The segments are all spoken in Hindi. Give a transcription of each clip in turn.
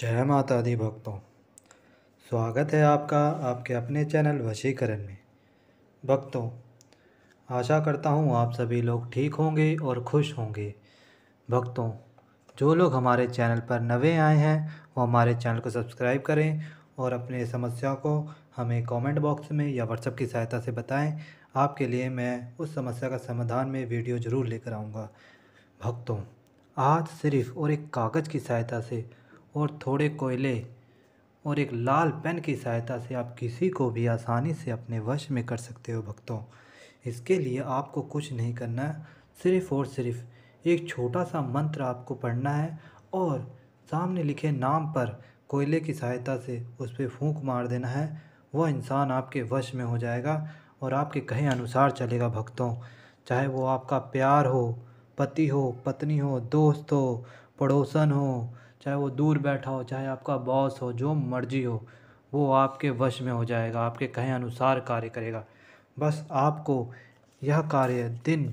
जय माता दी भक्तों स्वागत है आपका आपके अपने चैनल वशीकरण में भक्तों आशा करता हूँ आप सभी लोग ठीक होंगे और खुश होंगे भक्तों जो लोग हमारे चैनल पर नवे आए हैं वो हमारे चैनल को सब्सक्राइब करें और अपने समस्या को हमें कमेंट बॉक्स में या व्हाट्सएप की सहायता से बताएं आपके लिए मैं उस समस्या का समाधान में वीडियो ज़रूर लेकर आऊँगा भक्तों आज सिर्फ़ और एक कागज़ की सहायता से और थोड़े कोयले और एक लाल पेन की सहायता से आप किसी को भी आसानी से अपने वश में कर सकते हो भक्तों इसके लिए आपको कुछ नहीं करना है सिर्फ़ और सिर्फ एक छोटा सा मंत्र आपको पढ़ना है और सामने लिखे नाम पर कोयले की सहायता से उस पर फूंक मार देना है वह इंसान आपके वश में हो जाएगा और आपके कहे अनुसार चलेगा भक्तों चाहे वो आपका प्यार हो पति हो पत्नी हो दोस्त हो पड़ोसन हो चाहे वो दूर बैठा हो चाहे आपका बॉस हो जो मर्जी हो वो आपके वश में हो जाएगा आपके कहे अनुसार कार्य करेगा बस आपको यह कार्य दिन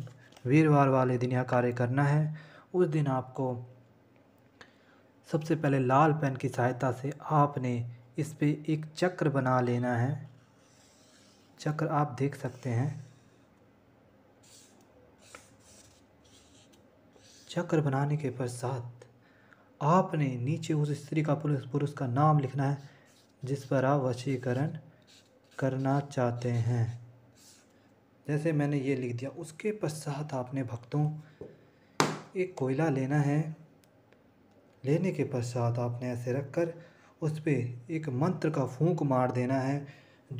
वीरवार वाले दिन यह कार्य करना है उस दिन आपको सबसे पहले लाल पेन की सहायता से आपने इस पर एक चक्र बना लेना है चक्र आप देख सकते हैं चक्र बनाने के पश्चात आपने नीचे उस स्त्री का पुरुष पुरुष का नाम लिखना है जिस पर आप वशीकरण करना चाहते हैं जैसे मैंने ये लिख दिया उसके पश्चात आपने भक्तों एक कोयला लेना है लेने के पश्चात आपने ऐसे रख कर उस पर एक मंत्र का फूंक मार देना है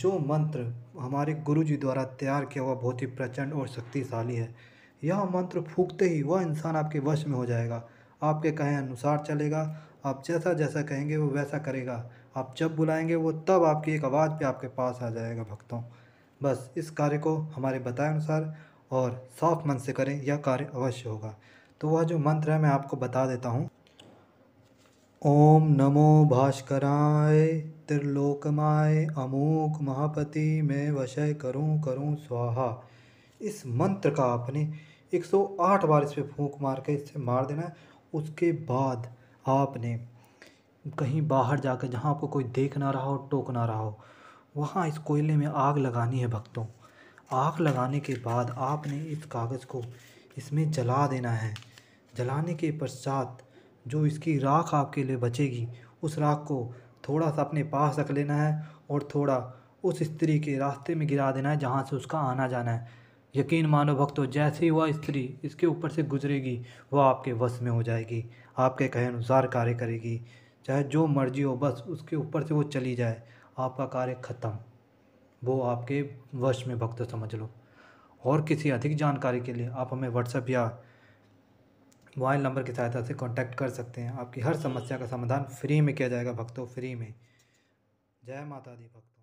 जो मंत्र हमारे गुरु जी द्वारा तैयार किया हुआ बहुत ही प्रचंड और शक्तिशाली है यह मंत्र फूकते ही वह इंसान आपके वश में हो जाएगा आपके कहे अनुसार चलेगा आप जैसा जैसा कहेंगे वो वैसा करेगा आप जब बुलाएंगे वो तब आपकी एक आवाज़ पे आपके पास आ जाएगा भक्तों बस इस कार्य को हमारे बताए अनुसार और साफ मन से करें यह कार्य अवश्य होगा तो वह जो मंत्र है मैं आपको बता देता हूँ ओम नमो भास्कराय त्रिलोकमाय अमूक महापति में वशय करूं करूं स्वाहा इस मंत्र का आपने 108 बार इस पर फूंक मार के इससे मार देना है उसके बाद आपने कहीं बाहर जाकर जहाँ आपको कोई देख ना रहा हो टोक ना रहा हो वहाँ इस कोयले में आग लगानी है भक्तों आग लगाने के बाद आपने इस कागज़ को इसमें जला देना है जलाने के पश्चात जो इसकी राख आपके लिए बचेगी उस राख को थोड़ा सा अपने पास रख लेना है और थोड़ा उस स्त्री के रास्ते में गिरा देना है जहाँ से उसका आना जाना है यकीन मानो भक्तों जैसे ही वह स्त्री इसके ऊपर से गुजरेगी वह आपके वश में हो जाएगी आपके कहे अनुसार कार्य करेगी चाहे जो मर्जी हो बस उसके ऊपर से वो चली जाए आपका कार्य ख़त्म वो आपके वश में भक्त समझ लो और किसी अधिक जानकारी के लिए आप हमें व्हाट्सएप या मोबाइल नंबर की सहायता से कांटेक्ट कर सकते हैं आपकी हर समस्या का समाधान फ्री में किया जाएगा भक्तों फ्री में जय माता दी भक्तों